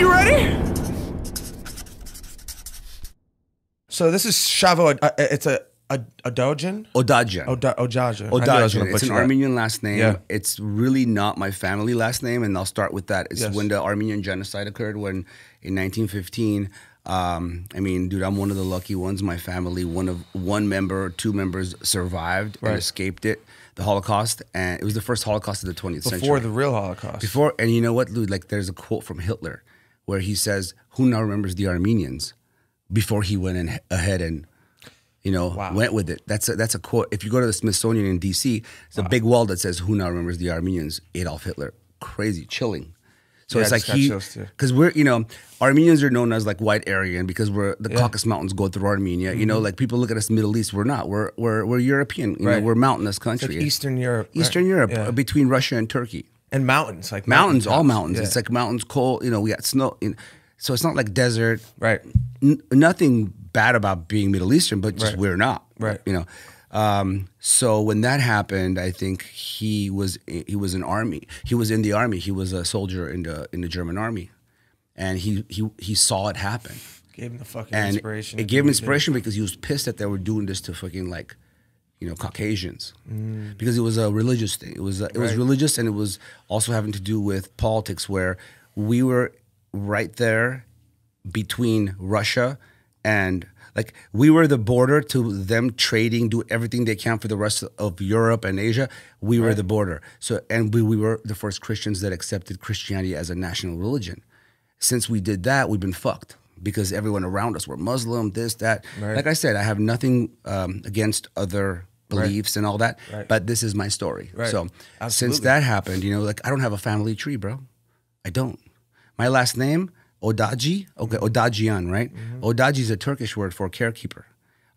You ready? So this is Shavo. Uh, uh, it's a Odajan? Odajan. Oda- Odajan. It's an Armenian last name. Yeah. It's really not my family last name, and I'll start with that. It's yes. when the Armenian genocide occurred when in 1915. Um, I mean, dude, I'm one of the lucky ones. My family, one of one member, two members survived right. and escaped it, the Holocaust, and it was the first Holocaust of the 20th Before century. Before the real Holocaust. Before, and you know what, dude? Like, there's a quote from Hitler where he says, "Who now remembers the Armenians?" Before he went in ahead and you know wow. went with it. That's a, that's a quote. If you go to the Smithsonian in D.C., it's wow. a big wall that says, "Who now remembers the Armenians?" Adolf Hitler. Crazy, chilling. So yeah, it's like he, because we're, you know, Armenians are known as like white Aryan because we're the yeah. Caucasus Mountains go through Armenia. Mm -hmm. You know, mm-hmm. like people look at us Middle East. We're not. We're we're we're European. right. Know, we're mountainous country. Like Eastern Europe. Eastern right. Europe yeah. between Russia and Turkey and mountains like mountains, mountains all mountains. Yeah. It's like mountains, cold. You know, we got snow. You know, so it's not like desert. Right. N nothing bad about being Middle Eastern, but just right. we're not. Right. You know. Um, so when that happened, I think he was he was an army. He was in the army. He was a soldier in the in the German army, and he he he saw it happen. Gave him the fucking and inspiration. It gave him inspiration because he was pissed that they were doing this to fucking like you know Caucasians mm. because it was a religious thing. It was a, it right. was religious and it was also having to do with politics where we were right there between Russia and like we were the border to them trading, do everything they can for the rest of Europe and Asia. We right. were the border. So and we, we were the first Christians that accepted Christianity as a national religion. Since we did that, we've been fucked because everyone around us were Muslim, this, that. Right. Like I said, I have nothing um, against other beliefs right. and all that. Right. But this is my story. Right. So Absolutely. since that happened, you know, like I don't have a family tree, bro. I don't. My last name Odaji. Okay, mm -hmm. Odajian, right? Mm -hmm. Odaji is a Turkish word for caretaker.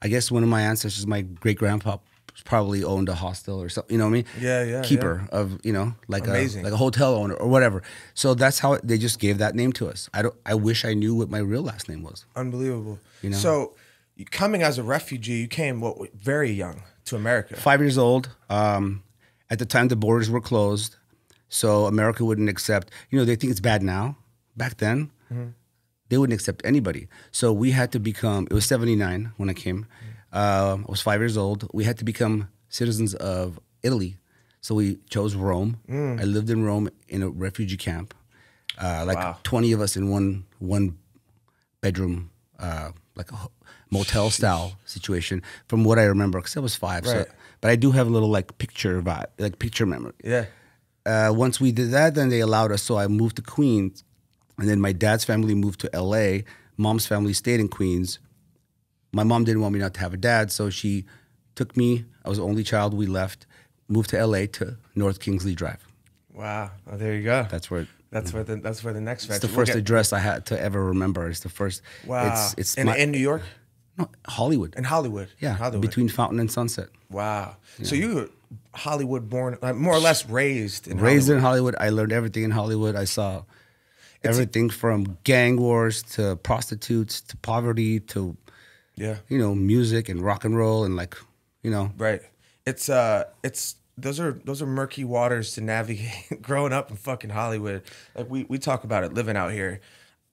I guess one of my ancestors, my great grandpa, probably owned a hostel or something. You know what I mean? Yeah, yeah. Keeper yeah. of you know, like Amazing. a like a hotel owner or whatever. So that's how they just gave that name to us. I don't. I wish I knew what my real last name was. Unbelievable. You know. So, coming as a refugee, you came what very young to America. Five years old. Um, at the time, the borders were closed, so America wouldn't accept. You know, they think it's bad now. Back then, mm -hmm. they wouldn't accept anybody. So we had to become. It was seventy nine when I came. uh, I was five years old. We had to become citizens of Italy. So we chose Rome. Mm. I lived in Rome in a refugee camp. Uh, like wow. twenty of us in one one bedroom uh, like a motel style situation from what I remember because I was five. Right. So, but I do have a little like picture vibe, like picture memory. Yeah. Uh, once we did that, then they allowed us. So I moved to Queens, and then my dad's family moved to L.A. Mom's family stayed in Queens. My mom didn't want me not to have a dad, so she took me. I was the only child. We left, moved to L.A. to North Kingsley Drive. Wow. Oh, there you go. That's where that's where the that's where the next. It's the first get... address I had to ever remember. It's the first. Wow. It's, it's in, my... in New York. No, Hollywood. In Hollywood. Yeah, Hollywood. between Fountain and Sunset. Wow. Yeah. So you were Hollywood born, like more or less raised in raised Hollywood. in Hollywood. I learned everything in Hollywood. I saw it's... everything from gang wars to prostitutes to poverty to yeah, you know, music and rock and roll and like you know, right. It's uh, it's those are those are murky waters to navigate growing up in fucking Hollywood. Like we we talk about it living out here.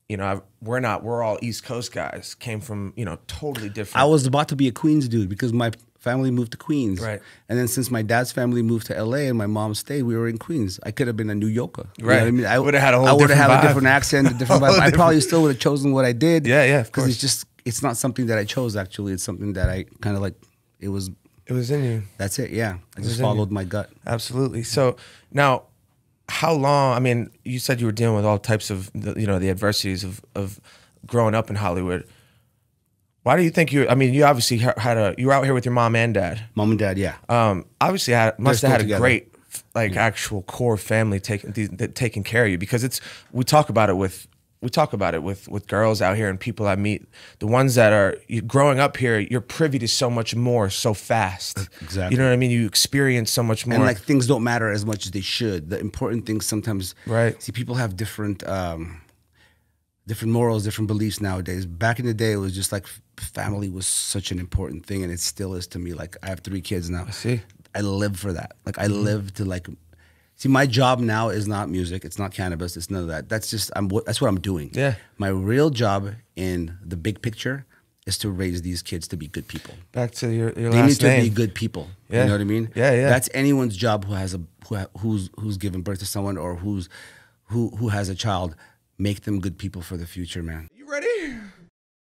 You know, I've, we're not we're all East Coast guys. Came from, you know, totally different. I was about to be a Queens dude because my family moved to Queens. Right. And then since my dad's family moved to LA and my mom stayed, we were in Queens. I could have been a New Yorker. Right. I mean, I would have had a whole I would have had a different accent, a different vibe. Different. I probably still would have chosen what I did. Yeah, yeah. Because it's just it's not something that I chose actually. It's something that I kind of like it was it was in you. That's it. Yeah, I it just followed my gut. Absolutely. So now, how long? I mean, you said you were dealing with all types of the, you know the adversities of of growing up in Hollywood. Why do you think you? I mean, you obviously had a you were out here with your mom and dad. Mom and dad, yeah. Um, obviously had must have had a together. great mm. like yeah. actual core family taking taking care of you because it's we talk about it with we talk about it with with girls out here and people I meet. The ones that are growing up here, you're privy to so much more so fast. Exactly. You know what I mean? You experience so much more, and like things don't matter as much as they should. The important things sometimes. Right. See, people have different. Um, different morals, different beliefs nowadays. Back in the day, it was just like family was such an important thing, and it still is to me. Like I have three kids now. I see. I live for that. Like I mm -hmm. live to like See, my job now is not music. It's not cannabis. It's none of that. That's just I'm. That's what I'm doing. Yeah. My real job in the big picture is to raise these kids to be good people. Back to your, your they need to be good people. Yeah. You know what I mean? Yeah, yeah. That's anyone's job who has a who who's who's given birth to someone or who's who who has a child. Make them good people for the future, man.